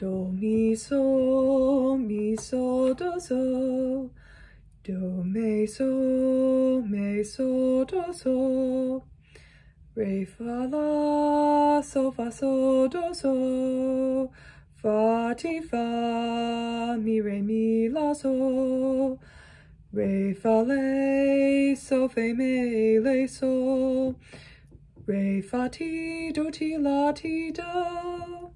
Do mi sol mi sol do sol do me sol me sol do sol re fa la so fa so do so, fa ti fa mi re mi la so, re fa le so fe me le so, re fa ti do ti la ti do